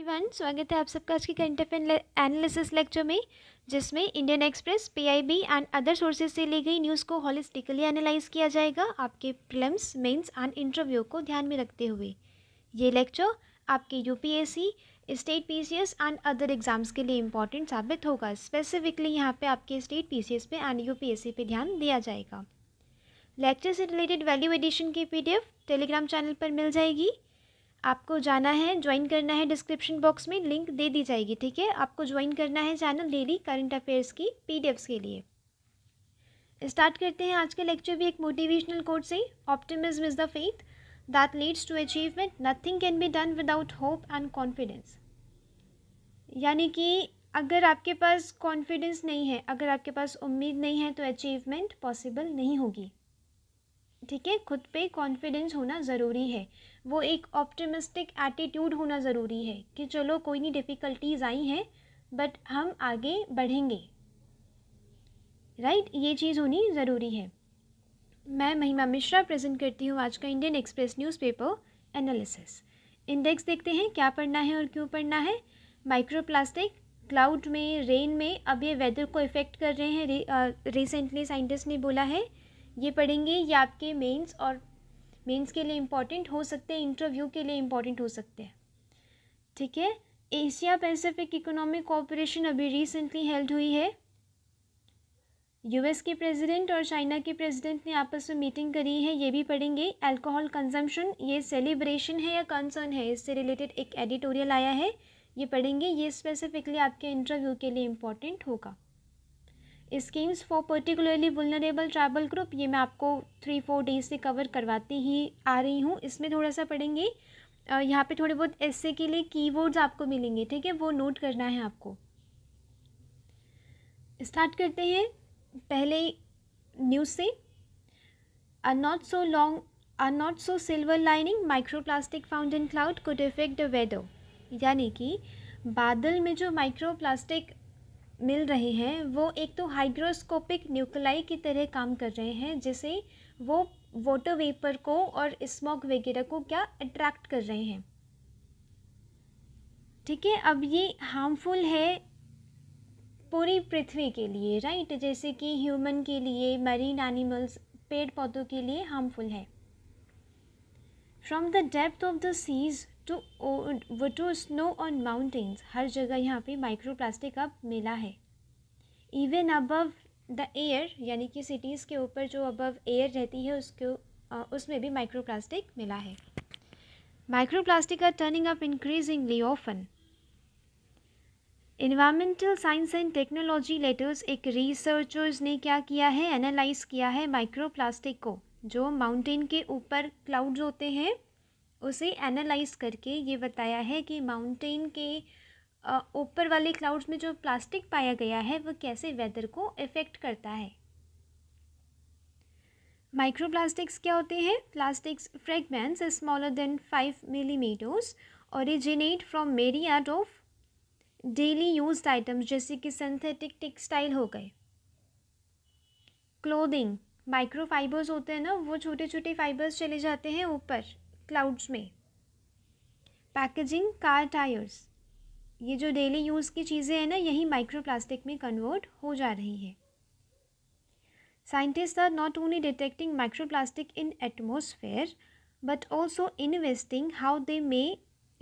Everyone स्वागत है आप सबका आज के करंट अफेयर एनालिसिस लेक्चर में जिसमें Indian Express PIB and other sources से ली गई न्यूज़ को हॉलिस्टिकली एनालाइज किया जाएगा आपके प्रिलिम्स मेंस एंड इंटरव्यू को ध्यान में रखते हुए ये लेक्चर आपके UPSC state PCS and other exams के लिए इंपॉर्टेंट साबित होगा स्पेसिफिकली यहाँ पर आपके स्टेट एस पे एंड सी पे ध्यान दिया जाएगा लेक्चर से रिलेटेड वैल्यू एडिशन की एफ टेलीग्राम चैनल पर मिल जाएगी आपको जाना है ज्वाइन करना है डिस्क्रिप्शन बॉक्स में लिंक दे दी जाएगी ठीक है आपको ज्वाइन करना है चैनल डेली करंट अफेयर्स की पीडीएफ्स के लिए स्टार्ट करते हैं आज का लेक्चर भी एक मोटिवेशनल कोड से optimism is the faith that leads to achievement nothing can be done without hope and confidence यानी कि अगर आपके पास कॉन्फिडेंस नहीं है अगर आपके पास उम्मीद नहीं है तो अचीवमेंट पॉसिबल नहीं होगी ठीक है खुद पे कॉन्फिडेंस होना ज़रूरी है वो एक ऑप्टिमिस्टिक एटीट्यूड होना ज़रूरी है कि चलो कोई नहीं डिफ़िकल्टीज़ आई हैं बट हम आगे बढ़ेंगे राइट right? ये चीज़ होनी ज़रूरी है मैं महिमा मिश्रा प्रेजेंट करती हूँ आज का Indian Express newspaper analysis index देखते हैं क्या पढ़ना है और क्यों पढ़ना है माइक्रोप्लास्टिक क्लाउड में रेन में अब ये वेदर को इफ़ेक्ट कर रहे हैं रिसेंटली साइंटिस्ट uh, ने बोला है ये पढ़ेंगे ये आपके मेंस और मेंस के लिए इम्पॉर्टेंट हो सकते हैं इंटरव्यू के लिए इम्पॉर्टेंट हो सकते हैं ठीक है एशिया पैसिफिक इकोनॉमिक कॉपरेशन अभी रिसेंटली हेल्ड हुई है यूएस के प्रेसिडेंट और चाइना के प्रेसिडेंट ने आपस में मीटिंग करी है ये भी पढ़ेंगे अल्कोहल कंजम्पशन ये सेलिब्रेशन है या कंसर्न है इससे रिलेटेड एक एडिटोरियल आया है ये पढ़ेंगे ये स्पेसिफिकली आपके इंटरव्यू के लिए इम्पॉर्टेंट होगा schemes for particularly vulnerable tribal group ये मैं आपको थ्री फोर डेज से कवर करवाती ही आ रही हूँ इसमें थोड़ा सा पढ़ेंगे यहाँ पे थोड़े बहुत ऐसे के लिए कीवर्ड्स आपको मिलेंगे ठीक है वो नोट करना है आपको स्टार्ट करते हैं पहले न्यूज़ से are not so long are not so silver lining micro plastic fountain cloud could affect the weather यानी कि बादल में जो माइक्रो प्लास्टिक मिल रहे हैं वो एक तो हाइग्रोस्कोपिक न्यूक्लाई की तरह काम कर रहे हैं जिसे वो वाटर वेपर को और स्मोक वगैरह को क्या अट्रैक्ट कर रहे हैं ठीक है अब ये हार्मफुल है पूरी पृथ्वी के लिए राइट जैसे कि ह्यूमन के लिए मरीन एनिमल्स पेड़ पौधों के लिए हार्मफुल है from the depth of the seas to to snow on mountains हर जगह यहाँ पे माइक्रो प्लास्टिक अब मिला है इवन अबव द एयर यानी कि सिटीज़ के ऊपर जो अबव एयर रहती है उसके उसमें भी माइक्रो प्लास्टिक मिला है micro plastic are turning up increasingly often environmental science and technology letters एक रिसर्चर्स ने क्या किया है एनालाइज किया है माइक्रो प्लास्टिक को जो माउंटेन के ऊपर क्लाउड्स होते हैं उसे एनालाइज करके ये बताया है कि माउंटेन के ऊपर वाले क्लाउड्स में जो प्लास्टिक पाया गया है वह कैसे वेदर को इफ़ेक्ट करता है माइक्रो प्लास्टिक्स क्या होते हैं plastics fragments smaller than five millimetres originate from myriad of daily use items जैसे कि सिंथेटिक टेक्सटाइल हो गए क्लोदिंग माइक्रो फाइबर्स होते हैं ना वो छोटे छोटे फाइबर्स चले जाते हैं ऊपर क्लाउड्स में पैकेजिंग कार टायर्स ये जो डेली यूज़ की चीज़ें हैं ना यही माइक्रो प्लास्टिक में कन्वर्ट हो जा रही हैं scientists are not only detecting microplastic in atmosphere but also investing how they may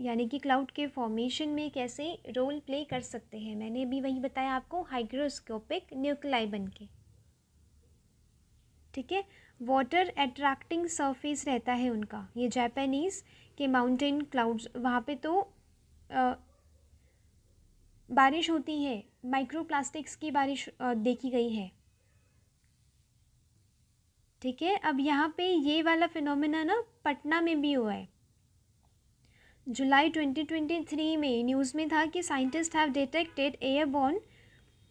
यानी कि क्लाउड के फॉर्मेशन में कैसे रोल प्ले कर सकते हैं मैंने भी वही बताया आपको हाइग्रोस्कोपिक न्यूक्लाई बन के ठीक है वाटर अट्रैक्टिंग सरफेस रहता है उनका ये जापानीज़ के माउंटेन क्लाउड्स वहाँ पे तो आ, बारिश होती है माइक्रोप्लास्टिक्स की बारिश आ, देखी गई है ठीक है अब यहाँ पे ये वाला फिनोमेना ना पटना में भी हुआ है जुलाई 2023 में न्यूज़ में था कि scientist have detected airborne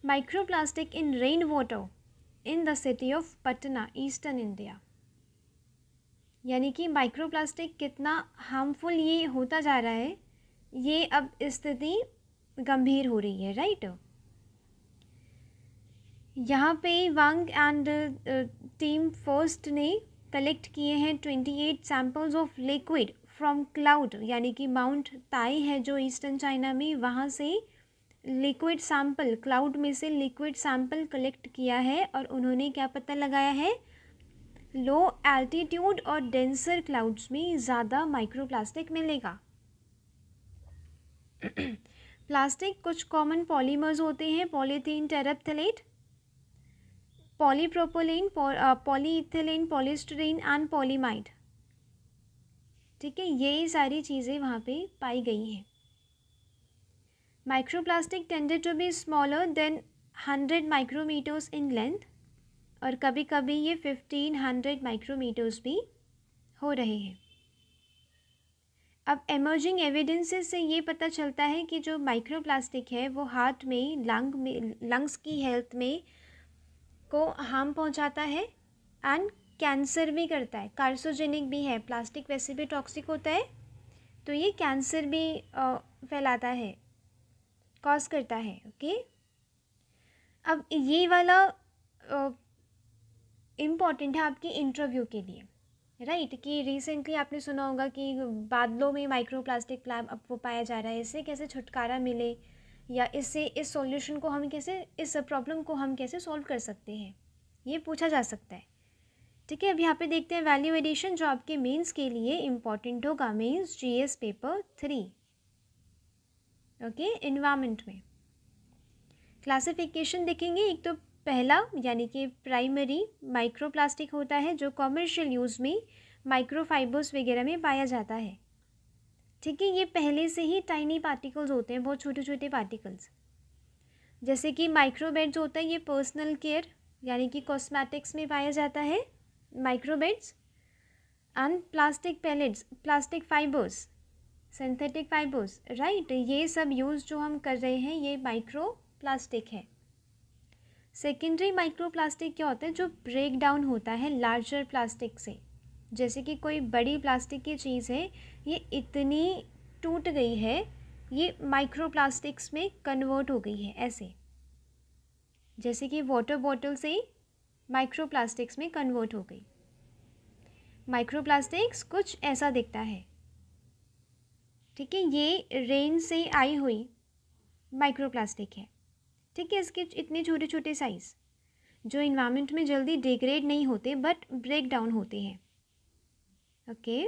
microplastic in rain water in the city of Patna eastern India यानी कि माइक्रोप्लास्टिक कितना हार्मफुल ये होता जा रहा है ये अब स्थिति गंभीर हो रही है राइट यहाँ पे वांग एंड टीम फर्स्ट ने कलेक्ट किए हैं twenty eight samples of liquid from cloud यानी कि माउंट ताई है जो ईस्टर्न चाइना में वहाँ से लिक्विड सैंपल क्लाउड में से लिक्विड सैंपल कलेक्ट किया है और उन्होंने क्या पता लगाया है लो एल्टीट्यूड और डेंसर क्लाउड्स में ज़्यादा माइक्रोप्लास्टिक मिलेगा प्लास्टिक कुछ कॉमन पॉलीमर्स होते हैं polythene terephthalate polypropylene polyethylene polystyrene and polyamide ठीक है ये सारी चीज़ें वहाँ पे पाई गई हैं microplastic tended to be smaller than hundred micrometres in length और कभी कभी ये फिफ्टीन हंड्रेड माइक्रोमीटर्स भी हो रहे हैं अब एमर्जिंग एविडेंसेस से ये पता चलता है कि जो माइक्रोप्लास्टिक है वो हार्ट में लंग में लंग्स की हेल्थ में को हार्म पहुंचाता है एंड कैंसर भी करता है कार्सोजेनिक भी है प्लास्टिक वैसे भी टॉक्सिक होता है तो ये कैंसर भी फैलाता है कॉज करता है ओके अब ये वाला इम्पॉर्टेंट है आपके इंटरव्यू के लिए राइट right? कि रिसेंटली आपने सुना होगा कि बादलों में माइक्रोप्लास्टिक प्लाब वो पाया जा रहा है इससे कैसे छुटकारा मिले या इससे इस सॉल्यूशन को हम कैसे इस प्रॉब्लम को हम कैसे सॉल्व कर सकते हैं ये पूछा जा सकता है ठीक है अब यहाँ पे देखते हैं वैल्यू एडिशन जो आपके मेंस के लिए इम्पॉर्टेंट होगा mains GS paper three okay environment में क्लासिफिकेशन देखेंगे एक तो पहला यानी कि प्राइमरी माइक्रोप्लास्टिक होता है जो कॉमर्शियल यूज़ में माइक्रोफाइबर्स वगैरह में पाया जाता है ठीक है ये पहले से ही टाइनी पार्टिकल्स होते हैं बहुत छोटे छोटे पार्टिकल्स जैसे कि माइक्रोबेड्स जो होता है ये पर्सनल केयर यानी कि कॉस्मेटिक्स में पाया जाता है microbeads and plastic pellets plastic fibres synthetic fibres right ये सब यूज़ जो हम कर रहे हैं ये माइक्रो प्लास्टिक है सेकेंडरी माइक्रो प्लास्टिक क्या होता है जो ब्रेक डाउन होता है लार्जर प्लास्टिक से जैसे कि कोई बड़ी प्लास्टिक की चीज़ है ये इतनी टूट गई है ये माइक्रो प्लास्टिक्स में कन्वर्ट हो गई है ऐसे जैसे कि वाटर बॉटल से माइक्रो प्लास्टिक्स में कन्वर्ट हो गई माइक्रो प्लास्टिक्स कुछ ऐसा दिखता है ठीक है ये रेन से आई हुई माइक्रोप्लास्टिक है ठीक है इसके इतने छोटे छोटे साइज़ जो इन्वामेंट में जल्दी डिग्रेड नहीं होते बट ब्रेक डाउन होते हैं okay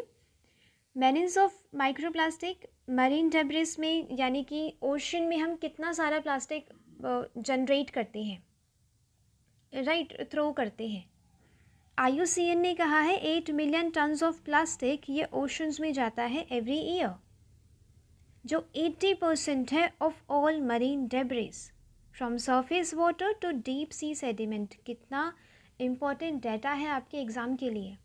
menace of microplastic marine debris में यानी कि ओशन में हम कितना सारा प्लास्टिक जनरेट करते हैं राइट right, थ्रो करते हैं आई ने कहा है eight million tons of plastic ये ओशंस में जाता है एवरी ईयर जो 80 परसेंट है of all marine debris from surface water to deep sea sediment कितना इम्पॉर्टेंट डाटा है आपके एग्ज़ाम के लिए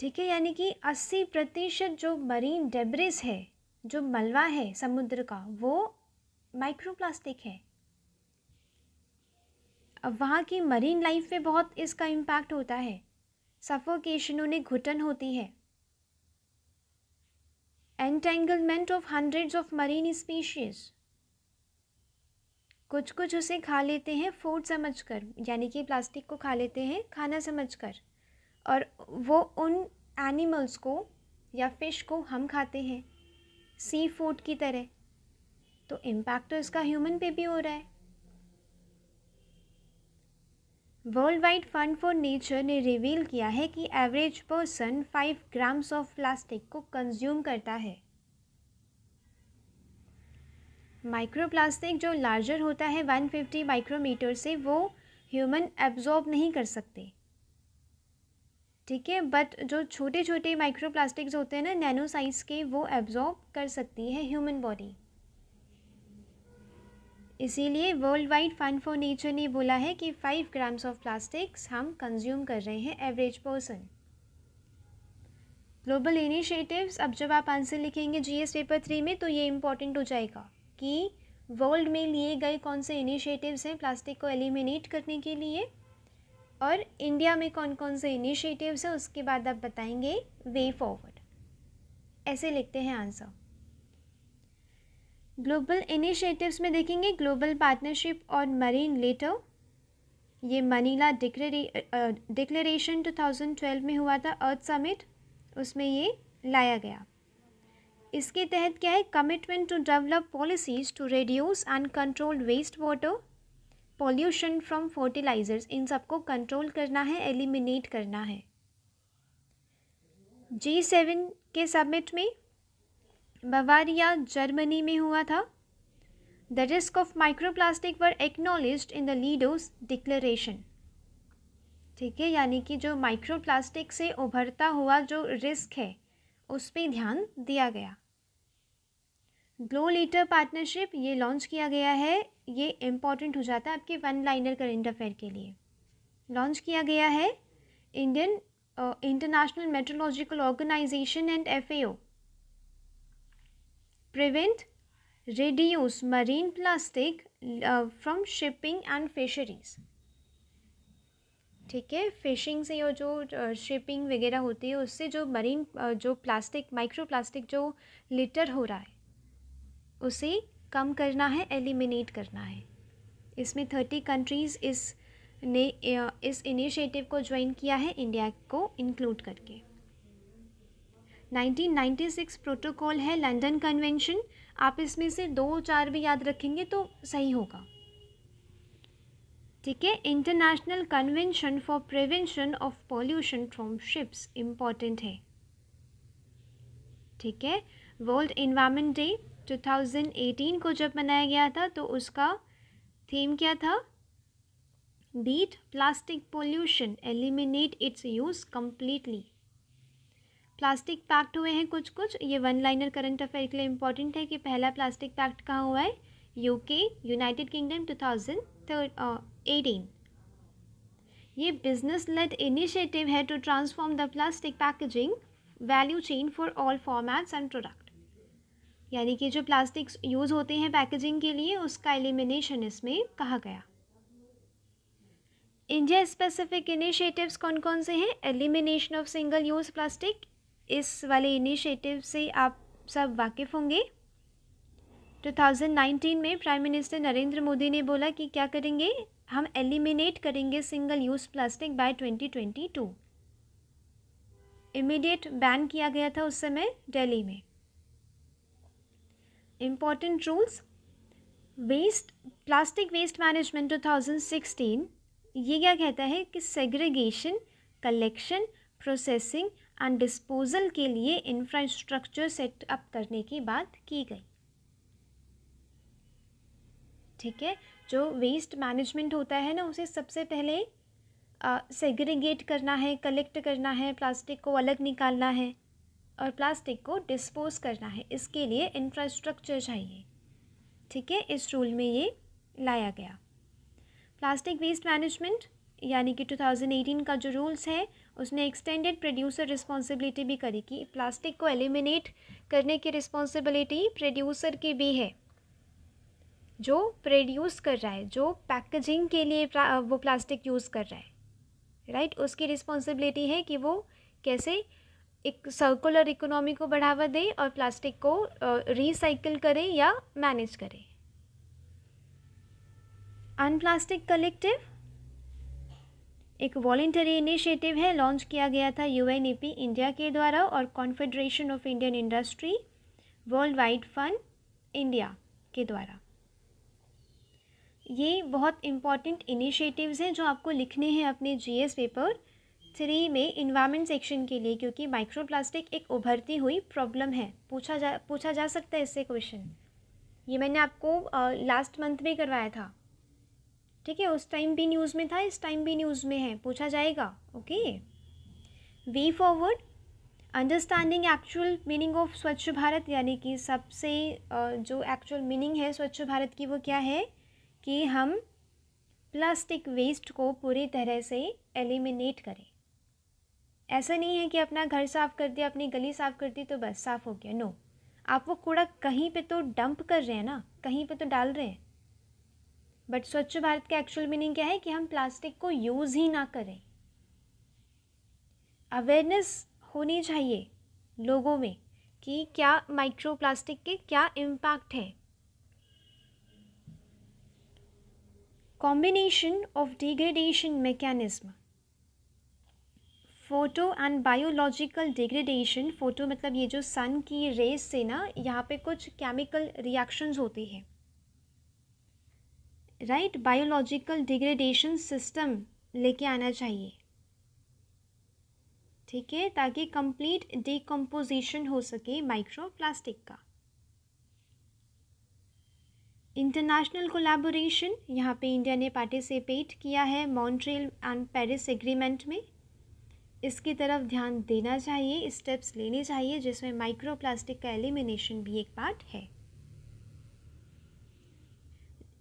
ठीक है यानी कि 80 प्रतिशत जो मरीन डेब्रिस है जो मलबा है समुद्र का वो माइक्रोप्लास्टिक है अब वहाँ की मरीन लाइफ पे बहुत इसका इम्पैक्ट होता है सफोकेशन उन्हें घुटन होती है entanglement of hundreds of marine species कुछ कुछ उसे खा लेते हैं फूड समझकर यानी कि प्लास्टिक को खा लेते हैं खाना समझकर और वो उन एनिमल्स को या फिश को हम खाते हैं सी फूड की तरह तो इम्पैक्ट तो इसका ह्यूमन पे भी हो रहा है world wide fund for nature ने रिवील किया है कि average person five grams of plastic को कंज्यूम करता है माइक्रोप्लास्टिक जो लार्जर होता है वन फिफ्टी माइक्रोमीटर से वो ह्यूमन एब्जॉर्ब नहीं कर सकते ठीक है बट जो छोटे छोटे माइक्रोप्लास्टिक्स होते हैं ना नैनो साइज़ के वो एब्जॉर्ब कर सकती है ह्यूमन बॉडी इसीलिए world wide fund for nature ने बोला है कि फाइव ग्राम्स ऑफ प्लास्टिक्स हम कंज्यूम कर रहे हैं एवरेज पर्सन ग्लोबल इनिशिएटिव्स अब जब आप आंसर लिखेंगे जीएस पेपर थ्री में तो ये इम्पॉर्टेंट हो जाएगा कि वर्ल्ड में लिए गए कौन से इनिशिएटिव्स हैं प्लास्टिक को एलिमिनेट करने के लिए और इंडिया में कौन कौन से इनिशिएटिव्स हैं उसके बाद आप बताएंगे वे फॉरवर्ड ऐसे लिखते हैं आंसर ग्लोबल इनिशिएटिव्स में देखेंगे global partnership on marine litter ये मनीला डिक्लेरेशन 2012 में हुआ था अर्थ समिट उसमें ये लाया गया इसके तहत क्या है commitment to develop policies to reduce and control waste water pollution from fertilisers इन सबको कंट्रोल करना है एलिमिनेट करना है जी सेवन के समिट में बवारिया जर्मनी में हुआ था the risk of microplastic were acknowledged in the leaders declaration ठीक है यानी कि जो माइक्रोप्लास्टिक से उभरता हुआ जो रिस्क है उस पर ध्यान दिया गया ग्लो लीटर पार्टनरशिप ये लॉन्च किया गया है ये इम्पॉर्टेंट हो जाता है आपके वन लाइनर करेंट अफेयर के लिए लॉन्च किया गया है Indian international metrological organisation and F prevent, reduce marine plastic uh, from shipping and fisheries. ठीक है फिशिंग से और जो शिपिंग uh, वगैरह होती है उससे जो मरीन uh, जो प्लास्टिक माइक्रो प्लास्टिक जो लिटर हो रहा है उसे कम करना है एलिमिनेट करना है इसमें थर्टी कंट्रीज़ इस ने uh, इस इनिशिएटिव को ज्वाइन किया है इंडिया को इंक्लूड करके 1996 प्रोटोकॉल है लंदन कन्वेंशन आप इसमें से दो चार भी याद रखेंगे तो सही होगा ठीक है international convention for prevention of pollution from ships important है ठीक है वर्ल्ड इन्वायरमेंट डे 2018 को जब मनाया गया था तो उसका थीम क्या था beat plastic pollution eliminate its use completely plastic pact हुए हैं कुछ कुछ ये वन लाइनर करंट अफेयर के लिए इम्पॉर्टेंट है कि पहला प्लास्टिक पैक्ट कहाँ हुआ है UK United Kingdom two thousand eighteen ये बिजनेस लेड इनिशिएटिव है to transform the plastic packaging value chain for all formats and product यानी कि जो प्लास्टिक्स यूज़ होते हैं पैकेजिंग के लिए उसका एलिमिनेशन इसमें कहा गया इंडिया स्पेसिफिक इनिशिएटिव्स कौन कौन से हैं elimination of single use plastic इस वाले इनिशिएटिव से आप सब वाकिफ़ होंगे 2019 में प्राइम मिनिस्टर नरेंद्र मोदी ने बोला कि क्या करेंगे हम एलिमिनेट करेंगे single use plastic by 2022 immediate ban किया गया था उस समय दिल्ली में important rules waste plastic waste management 2016 ये क्या कहता है कि segregation collection processing and disposal के लिए इंफ्रास्ट्रक्चर सेट अप करने की बात की गई ठीक है जो वेस्ट मैनेजमेंट होता है ना उसे सबसे पहले सेग्रीगेट करना है कलेक्ट करना है प्लास्टिक को अलग निकालना है और प्लास्टिक को डिस्पोज करना है इसके लिए इंफ्रास्ट्रक्चर चाहिए ठीक है इस रूल में ये लाया गया प्लास्टिक वेस्ट मैनेजमेंट यानी कि 2018 का जो रूल्स है उसने एक्सटेंडेड प्रोड्यूसर रिस्पॉन्सिबिलिटी भी करी कि प्लास्टिक को एलिमिनेट करने की रिस्पॉन्सिबिलिटी प्रोड्यूसर की भी है जो प्रोड्यूस कर रहा है जो पैकेजिंग के लिए वो प्लास्टिक यूज़ कर रहा है राइट right? उसकी रिस्पॉन्सिबिलिटी है कि वो कैसे एक सर्कुलर इकोनॉमी को बढ़ावा दे और प्लास्टिक को रिसाइकिल करे या मैनेज करे अनप्लास्टिक कलेक्टिव एक वॉल्टरी इनिशिएटिव है लॉन्च किया गया था यू इंडिया e के द्वारा और confederation of Indian industry world wide fund India के द्वारा ये बहुत इम्पॉर्टेंट इनिशिएटिव्स हैं जो आपको लिखने हैं अपने जीएस पेपर थ्री में इन्वायरमेंट सेक्शन के लिए क्योंकि प्लास्टिक एक उभरती हुई प्रॉब्लम है पूछा जा पूछा जा सकता है इससे क्वेश्चन ये मैंने आपको लास्ट मंथ में करवाया था ठीक है उस टाइम भी न्यूज़ में था इस टाइम भी न्यूज़ में है पूछा जाएगा okay way forward understanding actual meaning of Swachh Bharat यानी कि सबसे जो एक्चुअल मीनिंग है स्वच्छ भारत की वो क्या है कि हम प्लास्टिक वेस्ट को पूरी तरह से एलिमिनेट करें ऐसा नहीं है कि अपना घर साफ़ कर दिया अपनी गली साफ़ कर दी तो बस साफ़ हो गया नो आप वो कूड़ा कहीं पे तो डंप कर रहे हैं ना कहीं पे तो डाल रहे हैं बट स्वच्छ भारत का एक्चुअल मीनिंग क्या है कि हम प्लास्टिक को यूज़ ही ना करें अवेयरनेस होनी चाहिए लोगों में कि क्या माइक्रो प्लास्टिक के क्या इम्पैक्ट हैं combination of degradation mechanism photo and biological degradation photo मतलब ये जो सन की रेस से ना यहाँ पे कुछ केमिकल रिएक्शंस होती हैं राइट बायोलॉजिकल डिग्रेडेशन सिस्टम लेके आना चाहिए ठीक है ताकि कंप्लीट डिकम्पोजिशन हो सके माइक्रोप्लास्टिक का इंटरनेशनल कोलैबोरेशन यहाँ पे इंडिया ने पार्टिसिपेट किया है मॉन्ट्रियल एंड पेरिस एग्रीमेंट में इसकी तरफ ध्यान देना चाहिए स्टेप्स लेने चाहिए जिसमें माइक्रोप्लास्टिक का एलिमिनेशन भी एक पार्ट है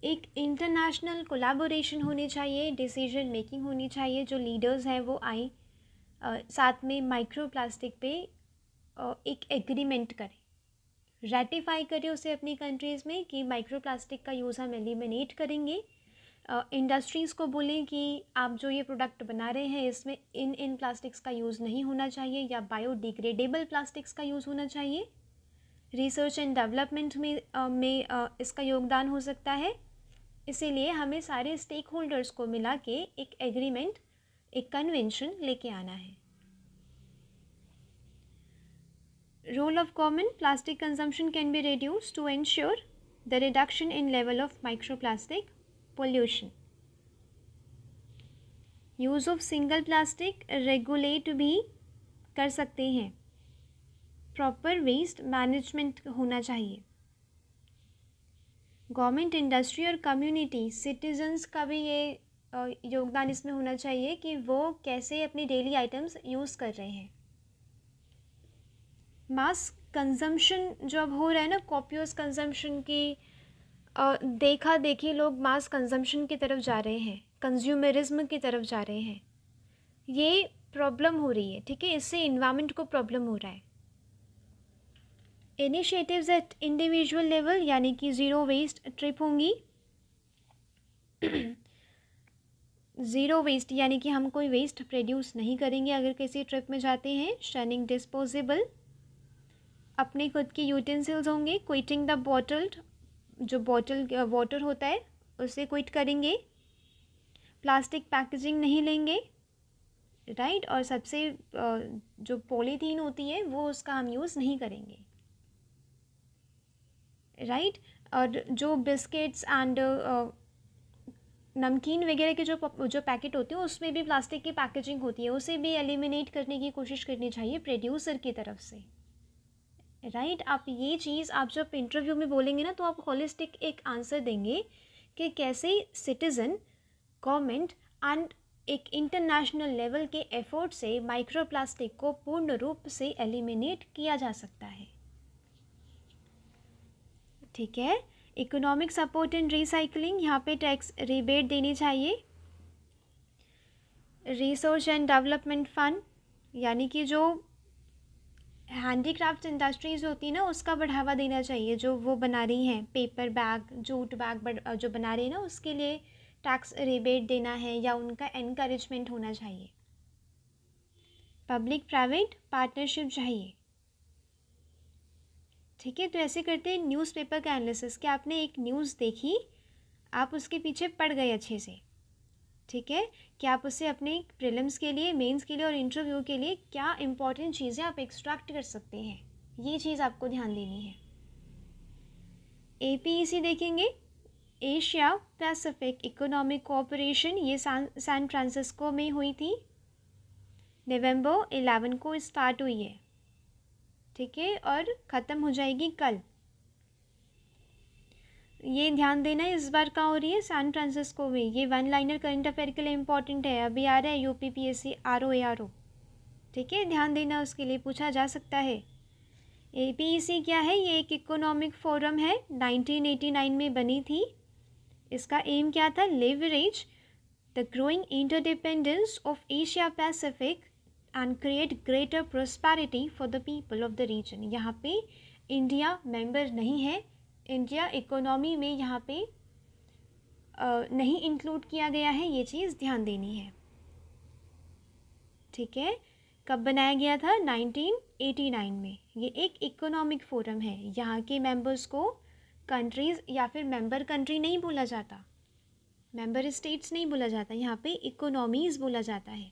एक इंटरनेशनल कोलाबोरेशन होनी चाहिए डिसीजन मेकिंग होनी चाहिए जो लीडर्स हैं वो आए साथ में माइक्रो प्लास्टिक पे आ, एक एग्रीमेंट करें रेटिफाई करें उसे अपनी कंट्रीज़ में कि माइक्रो प्लास्टिक का यूज़ हम एलिमिनेट करेंगे इंडस्ट्रीज़ को बोलें कि आप जो ये प्रोडक्ट बना रहे हैं इसमें इन इन प्लास्टिक्स का यूज़ नहीं होना चाहिए या बायोडिग्रेडेबल प्लास्टिक्स का यूज़ होना चाहिए रिसर्च एंड डेवलपमेंट में आ, में आ, इसका योगदान हो सकता है इसीलिए हमें सारे स्टेक होल्डर्स को मिला के एक एग्रीमेंट एक कन्वेंशन लेके आना है role of common plastic consumption can be reduce to ensure the reduction in level of micro plastic pollution use of single plastic regulate भी कर सकते हैं प्रॉपर वेस्ट मैनेजमेंट होना चाहिए गवर्नमेंट इंडस्ट्री और कम्युनिटी सिटीजन्स का भी ये योगदान इसमें होना चाहिए कि वो कैसे अपनी डेली आइटम्स यूज़ कर रहे हैं मास कंजम्पशन जो अब हो रहा है ना कॉपियोस कंजम्पशन की देखा देखी लोग मास कंजम्पशन की तरफ जा रहे हैं कंज्यूमरिज्म की तरफ जा रहे हैं ये प्रॉब्लम हो रही है ठीक है इससे इन्वामेंट को प्रॉब्लम हो रहा है इनिशिएटिव्स एट इंडिविजुअल लेवल यानी कि ज़ीरो वेस्ट ट्रिप होंगी ज़ीरो वेस्ट यानी कि हम कोई वेस्ट प्रोड्यूस नहीं करेंगे अगर किसी ट्रिप में जाते हैं शनिंग डिस्पोजेबल अपने खुद के यूटेंसिल्स होंगे क्विटिंग द बॉटल्ड जो बॉटल वाटर होता है उसे क्विट करेंगे प्लास्टिक पैकेजिंग नहीं लेंगे राइट और सबसे जो पॉलीथीन होती है वो उसका हम यूज़ नहीं करेंगे राइट और जो बिस्किट्स एंड नमकीन वगैरह के जो जो पैकेट होते हैं उसमें भी प्लास्टिक की पैकेजिंग होती है उसे भी एलिमिनेट करने की कोशिश करनी चाहिए प्रोड्यूसर की तरफ से राइट right? आप ये चीज़ आप जब इंटरव्यू में बोलेंगे ना तो आप होलिस्टिक एक आंसर देंगे कि कैसे सिटीज़न गवर्नमेंट एंड एक इंटरनेशनल लेवल के एफर्ट से प्लास्टिक को पूर्ण रूप से एलिमिनेट किया जा सकता है ठीक है इकोनॉमिक सपोर्ट एंड रिसाइकलिंग यहाँ पे टैक्स रिबेट देनी चाहिए रिसोर्स एंड डेवलपमेंट फंड यानी कि जो हैंडीक्राफ्ट इंडस्ट्रीज़ होती है ना उसका बढ़ावा देना चाहिए जो वो बना रही हैं पेपर बैग जूट बैग जो बना रही है ना उसके लिए टैक्स रिबेट देना है या उनका इनक्रेजमेंट होना चाहिए पब्लिक प्राइवेट पार्टनरशिप चाहिए ठीक है तो ऐसे करते हैं न्यूज़पेपर का एनालिसिस कि आपने एक न्यूज़ देखी आप उसके पीछे पड़ गए अच्छे से ठीक है कि आप उसे अपने प्रिलिम्स के लिए मेंस के लिए और इंटरव्यू के लिए क्या इंपॉर्टेंट चीज़ें आप एक्सट्रैक्ट कर सकते हैं ये चीज़ आपको ध्यान देनी है ए पी ई सी देखेंगे एशिया पैसिफिक इकोनॉमिक कोऑपरेशन ये सैन फ्रांसिस्को में हुई थी नवंबर 11 को स्टार्ट हुई है ठीक है और ख़त्म हो जाएगी कल ये ध्यान देना इस बार कहाँ हो रही है सैन फ्रांसिस्को में ये वन लाइनर करंट अफेयर के लिए इम्पॉर्टेंट है अभी आ रहा है UP P S C R O A R O ठीक है ध्यान देना उसके लिए पूछा जा सकता है ए पी सी क्या है ये एक इकोनॉमिक फोरम है 1989 में बनी थी इसका एम क्या था leverage the growing interdependence of Asia Pacific and create greater prosperity for the people of the region यहाँ पे इंडिया मेंबर नहीं है इंडिया इकोनॉमी में यहाँ पे नहीं इंक्लूड किया गया है ये चीज़ ध्यान देनी है ठीक है कब बनाया गया था 1989 में ये एक इकोनॉमिक फोरम है यहाँ के मेंबर्स को कंट्रीज़ या फिर मेंबर कंट्री नहीं बोला जाता मेंबर स्टेट्स नहीं बोला जाता यहाँ पे इकोनॉमीज़ बोला जाता है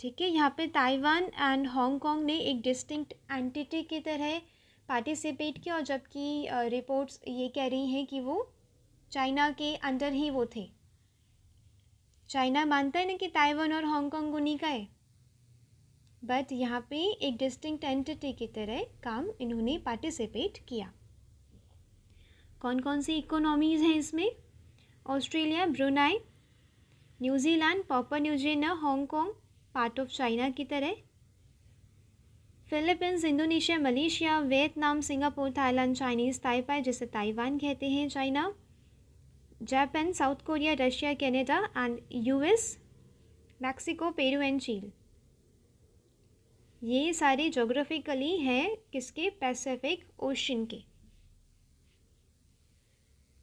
ठीक है यहाँ पे ताइवान एंड हांगकांग ने एक डिस्टिंक्ट एंटिटी की तरह पार्टिसिपेट किया और जबकि रिपोर्ट्स ये कह रही हैं कि वो चाइना के अंडर ही वो थे चाइना मानता है ना कि ताइवान और हांगकॉन्ग उन्हीं का है बट यहाँ पे एक डिस्टिंक्ट एंटिटी की तरह काम इन्होंने पार्टिसिपेट किया कौन कौन सी इकोनॉमीज़ हैं इसमें Australia Brunei New Zealand Papua New Guinea Hong Kong part of China की तरह Philippines Indonesia Malaysia Vietnam Singapore Thailand Chinese Taipei जिसे ताइवान कहते हैं China Japan South Korea Russia Canada and US Mexico Peru and Chile ये सारे geographically हैं किसके Pacific Ocean के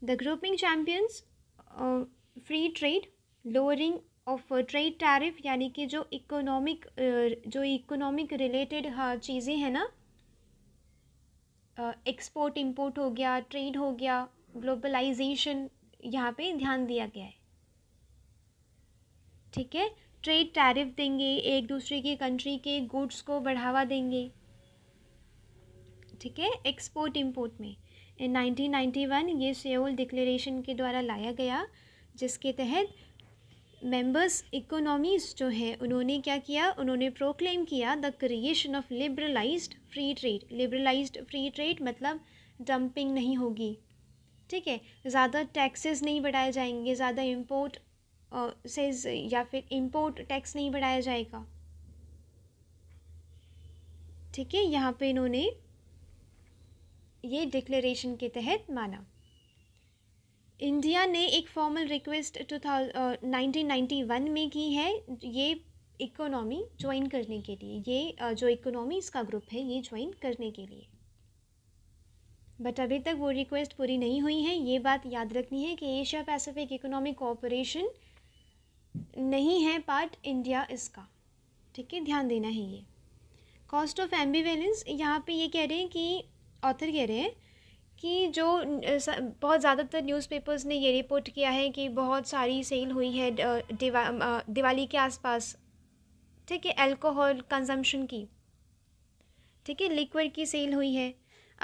the grouping champions free trade lowering of trade tariff यानी कि जो इकोनॉमिक uh, जो इकोनॉमिक रिलेटेड चीज़ें हैं ना एक्सपोर्ट uh, इंपोर्ट हो गया ट्रेड हो गया ग्लोबलाइजेशन यहाँ पे ध्यान दिया गया है ठीक है ट्रेड टैरिफ देंगे एक दूसरे की कंट्री के गुड्स को बढ़ावा देंगे ठीक है एक्सपोर्ट इंपोर्ट में इन 1991 ये सेओल डिक्लेरेशन के द्वारा लाया गया जिसके तहत मेंबर्स इकोनॉमीज जो हैं उन्होंने क्या किया उन्होंने प्रोक्लेम किया the creation of liberalised free trade liberalised free trade मतलब डंपिंग नहीं होगी ठीक है ज़्यादा टैक्सेस नहीं बढ़ाए जाएंगे ज़्यादा इम्पोर्ट सेज या फिर इम्पोर्ट टैक्स नहीं बढ़ाया जाएगा ठीक है यहाँ पे इन्होंने ये डिक्लेरेशन के तहत माना इंडिया ने एक फॉर्मल रिक्वेस्ट टू थाउजेंड में की है ये इकोनॉमी ज्वाइन करने के लिए ये जो इकोनॉमी इसका ग्रुप है ये ज्वाइन करने के लिए बट अभी तक वो रिक्वेस्ट पूरी नहीं हुई है ये बात याद रखनी है कि एशिया पैसिफिक इकोनॉमिक कोऑपरेशन नहीं है पार्ट इंडिया इसका ठीक है ध्यान देना है ये कॉस्ट ऑफ एम्बीवेलेंस यहाँ पे ये कह रहे हैं कि ऑथर कह रहे हैं कि जो बहुत ज़्यादातर न्यूज़पेपर्स ने ये रिपोर्ट किया है कि बहुत सारी सेल हुई है दिवा, दिवाली के आसपास ठीक है अल्कोहल कंजम्पशन की ठीक है लिक्विड की सेल हुई है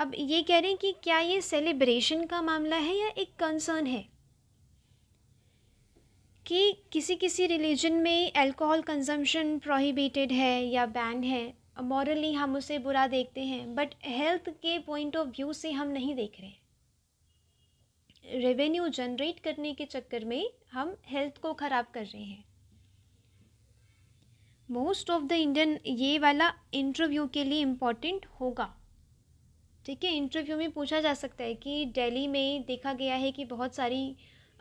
अब ये कह रहे हैं कि क्या ये सेलिब्रेशन का मामला है या एक कंसर्न है कि किसी किसी रिलीजन में अल्कोहल कंजम्पशन प्रोहिबिटेड है या बैन है मॉरली हम उसे बुरा देखते हैं बट हेल्थ के पॉइंट ऑफ व्यू से हम नहीं देख रहे हैं रेवेन्यू जनरेट करने के चक्कर में हम हेल्थ को ख़राब कर रहे हैं मोस्ट ऑफ द इंडियन ये वाला इंटरव्यू के लिए इम्पॉर्टेंट होगा ठीक है इंटरव्यू में पूछा जा सकता है कि दिल्ली में देखा गया है कि बहुत सारी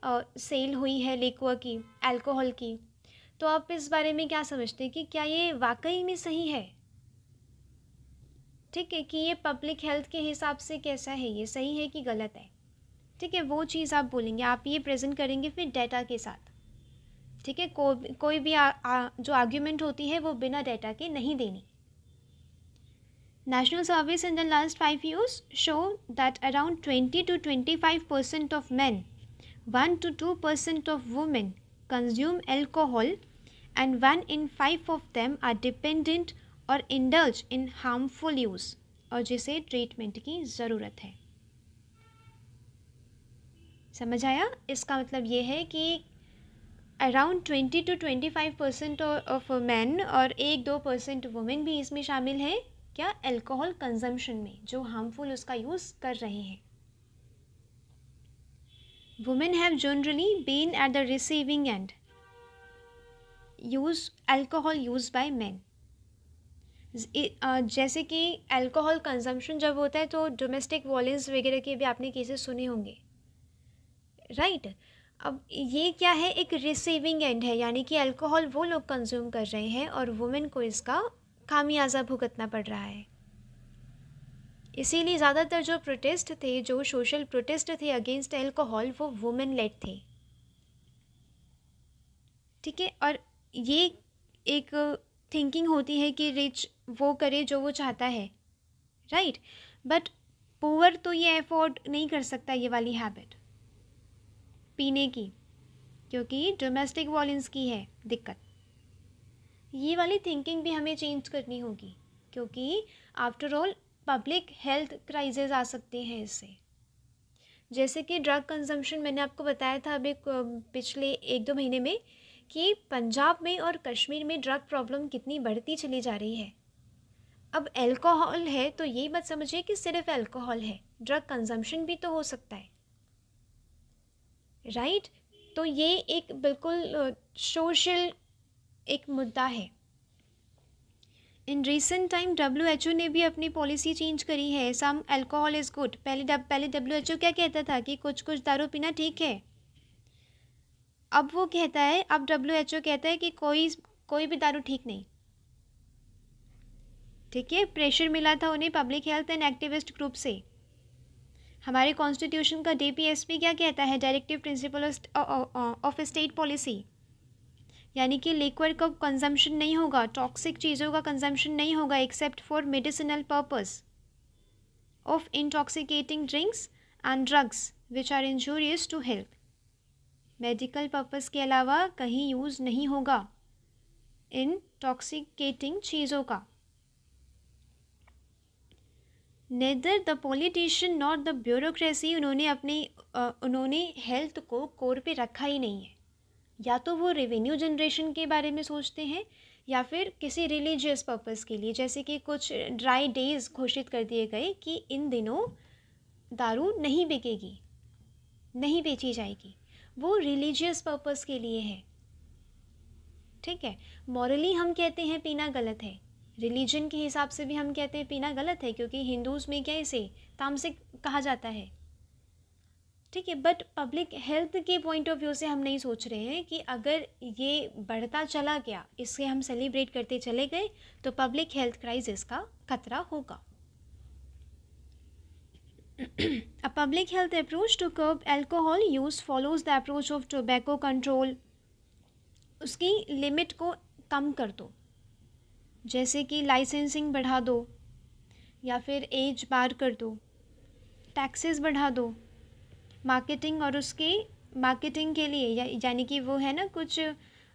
आ, सेल हुई है लेकुआ की अल्कोहल की तो आप इस बारे में क्या समझते हैं कि क्या ये वाकई में सही है ठीक है कि ये पब्लिक हेल्थ के हिसाब से कैसा है ये सही है कि गलत है ठीक है वो चीज़ आप बोलेंगे आप ये प्रेजेंट करेंगे फिर डेटा के साथ ठीक है को, कोई भी आ, आ, जो आर्ग्यूमेंट होती है वो बिना डेटा के नहीं देनी national service in the last five years show that around twenty to twenty five percent of man one to two percent of women consume alcohol and one in five of them are dependent or indulge in harmful use और जिसे treatment की ज़रूरत है समझ आया इसका मतलब ये है कि around twenty to twenty five percent of man और एक दो परसेंट वुमेन भी इसमें शामिल हैं क्या अल्कोहल कंजम्पशन में जो हार्मफुल उसका यूज़ कर रहे हैं women have generally been at the receiving end use alcohol use by man जैसे कि अल्कोहल कंजम्पशन जब होता है तो डोमेस्टिक वॉलेंस वगैरह के भी आपने केसेस सुने होंगे राइट right? अब ये क्या है एक रिसीविंग एंड है यानी कि अल्कोहल वो लोग कंज्यूम कर रहे हैं और वुमेन को इसका खामियाजा भुगतना पड़ रहा है इसीलिए ज़्यादातर जो प्रोटेस्ट थे जो सोशल प्रोटेस्ट थे अगेंस्ट अल्कोहल वो वुमेन लेड थे ठीक है और ये एक थिंकिंग होती है कि रिच वो करे जो वो चाहता है राइट बट पुअर तो ये एफोर्ड नहीं कर सकता ये वाली हैबिट पीने की क्योंकि डोमेस्टिक वॉलेंस की है दिक्कत ये वाली थिंकिंग भी हमें चेंज करनी होगी क्योंकि after all public health crises आ सकते हैं इससे जैसे कि ड्रग कंजम्पशन मैंने आपको बताया था अभी पिछले एक दो महीने में कि पंजाब में और कश्मीर में ड्रग प्रॉब्लम कितनी बढ़ती चली जा रही है अब अल्कोहल है तो ये मत समझिए कि सिर्फ अल्कोहल है ड्रग कंजम्पशन भी तो हो सकता है राइट right? तो ये एक बिल्कुल सोशल एक मुद्दा है in recent time W H O ने भी अपनी पॉलिसी चेंज करी है सम अल्कोहल इज़ गुड पहले डब पहले डब्ल्यू एच ओ क्या कहता था कि कुछ कुछ दारू पीना ठीक है अब वो कहता है अब डब्ल्यू एच ओ कहता है कि कोई कोई भी दारू ठीक नहीं ठीक है प्रेशर मिला था उन्हें public health and activist group से हमारे कॉन्स्टिट्यूशन का डीपीएसपी क्या कहता है directive principle of state policy यानी कि लिक्विड का कंजम्पशन नहीं होगा टॉक्सिक चीज़ों का कंजम्पशन नहीं होगा except for medicinal purpose of intoxicating drinks and drugs which are injurious to health medical purpose के अलावा कहीं यूज़ नहीं होगा इन टॉक्सिकेटिंग चीज़ों का neither the politician not the bureaucracy उन्होंने अपनी उन्होंने हेल्थ को कोर पे रखा ही नहीं है या तो वो रेवेन्यू जनरेशन के बारे में सोचते हैं या फिर किसी रिलीजियस पर्पज़ के लिए जैसे कि कुछ ड्राई डेज घोषित कर दिए गए कि इन दिनों दारू नहीं बिकेगी नहीं बेची जाएगी वो रिलीजियस पर्पज़ के लिए है ठीक है मॉरली हम कहते हैं पीना गलत है रिलीजन के हिसाब से भी हम कहते हैं पीना गलत है क्योंकि हिंदूज़ में क्या इसे तामसिक कहा जाता है ठीक है बट पब्लिक हेल्थ के पॉइंट ऑफ व्यू से हम नहीं सोच रहे हैं कि अगर ये बढ़ता चला गया इसे हम सेलिब्रेट करते चले गए तो पब्लिक हेल्थ क्राइसिस का खतरा होगा a public health approach to curb alcohol use follows the approach of tobacco control उसकी लिमिट को कम कर दो जैसे कि लाइसेंसिंग बढ़ा दो या फिर एज बार कर दो टैक्सेस बढ़ा दो मार्केटिंग और उसके मार्केटिंग के लिए या, यानी कि वो है ना कुछ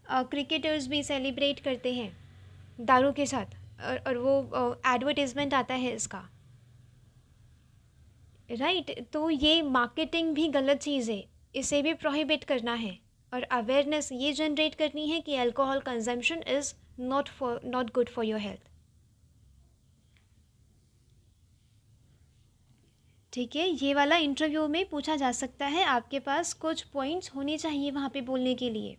क्रिकेटर्स भी सेलिब्रेट करते हैं दारू के साथ और, और वो एडवर्टिजमेंट आता है इसका राइट right? तो ये मार्केटिंग भी गलत चीज़ है इसे भी प्रोहिबिट करना है और अवेयरनेस ये जनरेट करनी है कि alcohol consumption is not for not good for your health ठीक है ये वाला इंटरव्यू में पूछा जा सकता है आपके पास कुछ पॉइंट्स होने चाहिए वहाँ पे बोलने के लिए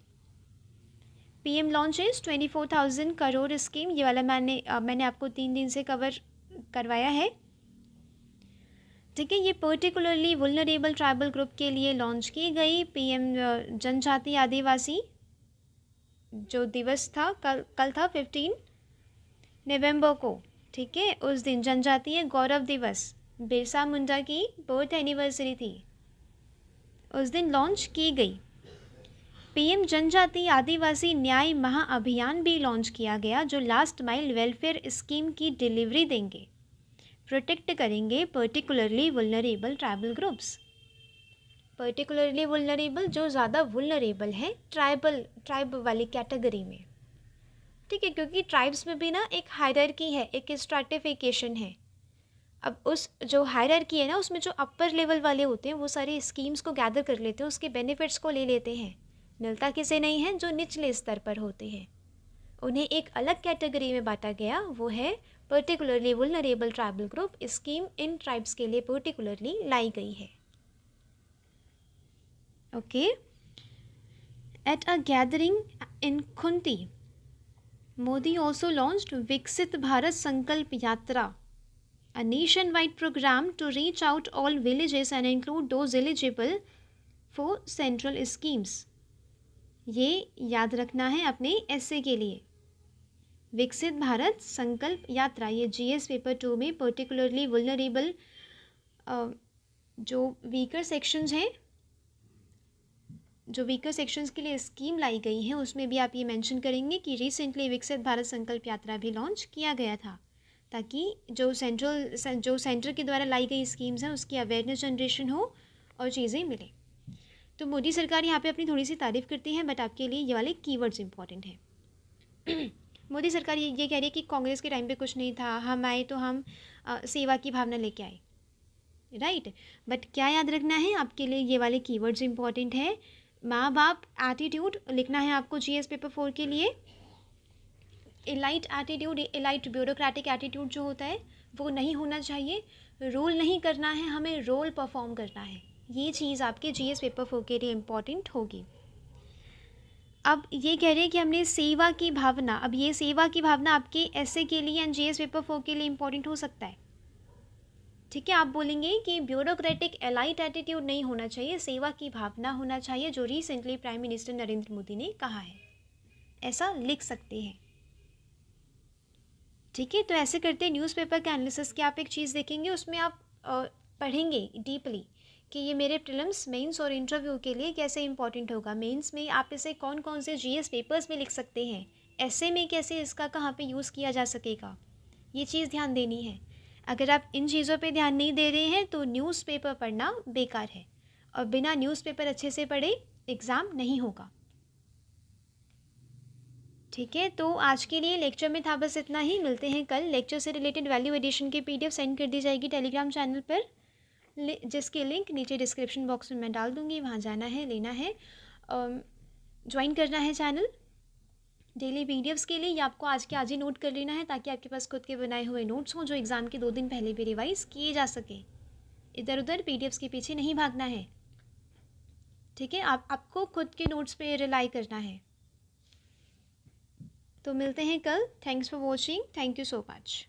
PM launches twenty four thousand crore scheme ये वाला मैंने आ, मैंने आपको तीन दिन से कवर करवाया है ठीक है ये पर्टिकुलरली वुलनरेबल ट्राइबल ग्रुप के लिए लॉन्च की गई पीएम uh, जनजाति आदिवासी जो दिवस था कल कल था फिफ्टीन नवंबर को ठीक है उस दिन जनजातीय गौरव दिवस बिरसा मुंडा की बर्थ एनिवर्सरी थी उस दिन लॉन्च की गई पीएम जनजाति आदिवासी न्याय महाअभियान भी लॉन्च किया गया जो लास्ट माइल वेलफेयर स्कीम की डिलीवरी देंगे प्रोटेक्ट करेंगे particularly vulnerable tribal groups particularly vulnerable जो ज़्यादा वुलनरेबल हैं ट्राइबल ट्राइब वाली कैटेगरी में ठीक है क्योंकि ट्राइब्स में भी ना एक हायरकी है एक स्ट्रेटिफिकेशन है अब उस जो हायर है ना उसमें जो अपर लेवल वाले होते हैं वो सारी स्कीम्स को गैदर कर लेते हैं उसके बेनिफिट्स को ले लेते हैं मिलता किसे नहीं है जो निचले स्तर पर होते हैं उन्हें एक अलग कैटेगरी में बांटा गया वो है particularly vulnerable tribal group scheme इन ट्राइब्स के लिए पर्टिकुलरली लाई गई है okay at a gathering in Khunti Modi also launch Viksit Bharat Sankalp Yatra nation wide program to reach out all villages and include those eligible for central schemes ये याद रखना है अपने ऐसे के लिए विकसित भारत संकल्प यात्रा ये जी एस पेपर टू में पर्टिकुलरली वुलनरेबल जो वीकर सेक्शंस हैं जो वीकर सेक्शंस के लिए स्कीम लाई गई है उसमें भी आप ये मेंशन करेंगे कि रिसेंटली विकसित भारत संकल्प यात्रा भी लॉन्च किया गया था ताकि जो सेंट्रल जो सेंटर के द्वारा लाई गई स्कीम्स हैं उसकी अवेयरनेस जनरेशन हो और चीज़ें मिलें तो मोदी सरकार यहाँ पे अपनी थोड़ी सी तारीफ़ करती है बट आपके लिए ये वाले कीवर्ड्स इंपॉर्टेंट हैं मोदी सरकार ये ये कह रही है कि कांग्रेस के टाइम पे कुछ नहीं था हम आए तो हम आ, सेवा की भावना लेके आए राइट बट क्या याद रखना है आपके लिए ये वाले कीवर्ड्स इंपॉर्टेंट है माँ बाप एटीट्यूड लिखना है आपको जीएस पेपर फोर के लिए elite attitude elite bureaucratic attitude जो होता है वो नहीं होना चाहिए रोल नहीं करना है हमें रोल परफॉर्म करना है ये चीज़ आपके जीएस पेपर फोर के लिए इम्पॉर्टेंट होगी अब ये कह रहे हैं कि हमने सेवा की भावना अब ये सेवा की भावना आपके ऐसे के लिए एंड जीएस पेपर फोर के लिए इम्पोर्टेंट हो सकता है ठीक है आप बोलेंगे कि ब्यूरोक्रेटिक एलाइट एटीट्यूड नहीं होना चाहिए सेवा की भावना होना चाहिए जो recently prime minister Narendra Modi ने कहा है ऐसा लिख सकते हैं ठीक है तो ऐसे करते न्यूज़पेपर के एनालिसिस की आप एक चीज़ देखेंगे उसमें आप पढ़ेंगे डीपली कि ये मेरे प्रिलम्स मेंस और इंटरव्यू के लिए कैसे इंपॉर्टेंट होगा मेंस में आप इसे कौन कौन से जीएस पेपर्स में लिख सकते हैं ऐसे में कैसे इसका कहाँ पे यूज़ किया जा सकेगा ये चीज़ ध्यान देनी है अगर आप इन चीज़ों पे ध्यान नहीं दे रहे हैं तो न्यूज़पेपर पढ़ना बेकार है और बिना न्यूज़पेपर अच्छे से पढ़े एग्ज़ाम नहीं होगा ठीक है तो आज के लिए लेक्चर में था बस इतना ही मिलते हैं कल लेक्चर से रिलेटेड वैल्यू एडिशन की पीडीएफ सेंड कर दी जाएगी टेलीग्राम चैनल पर जिसके लिंक नीचे डिस्क्रिप्शन बॉक्स में मैं डाल दूँगी वहाँ जाना है लेना है ज्वाइन करना है चैनल डेली वीडियोस के लिए या आपको आज के आज ही नोट कर लेना है ताकि आपके पास खुद के बनाए हुए नोट्स हों जो एग्ज़ाम के दो दिन पहले भी रिवाइज़ किए जा सके इधर उधर पीडीएफ्स के पीछे नहीं भागना है ठीक है आप आपको खुद के नोट्स पे रिलाई करना है तो मिलते हैं कल thanks for watching thank you so much